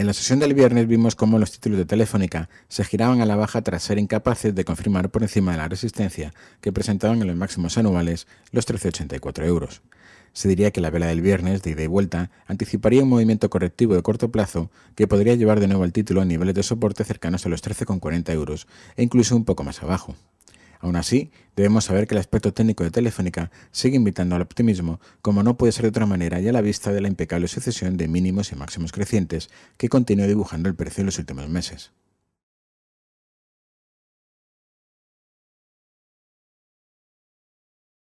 En la sesión del viernes vimos cómo los títulos de Telefónica se giraban a la baja tras ser incapaces de confirmar por encima de la resistencia que presentaban en los máximos anuales los 13,84 euros. Se diría que la vela del viernes, de ida y vuelta, anticiparía un movimiento correctivo de corto plazo que podría llevar de nuevo al título a niveles de soporte cercanos a los 13,40 euros e incluso un poco más abajo. Aún así, debemos saber que el aspecto técnico de Telefónica sigue invitando al optimismo, como no puede ser de otra manera y a la vista de la impecable sucesión de mínimos y máximos crecientes que continúa dibujando el precio en los últimos meses.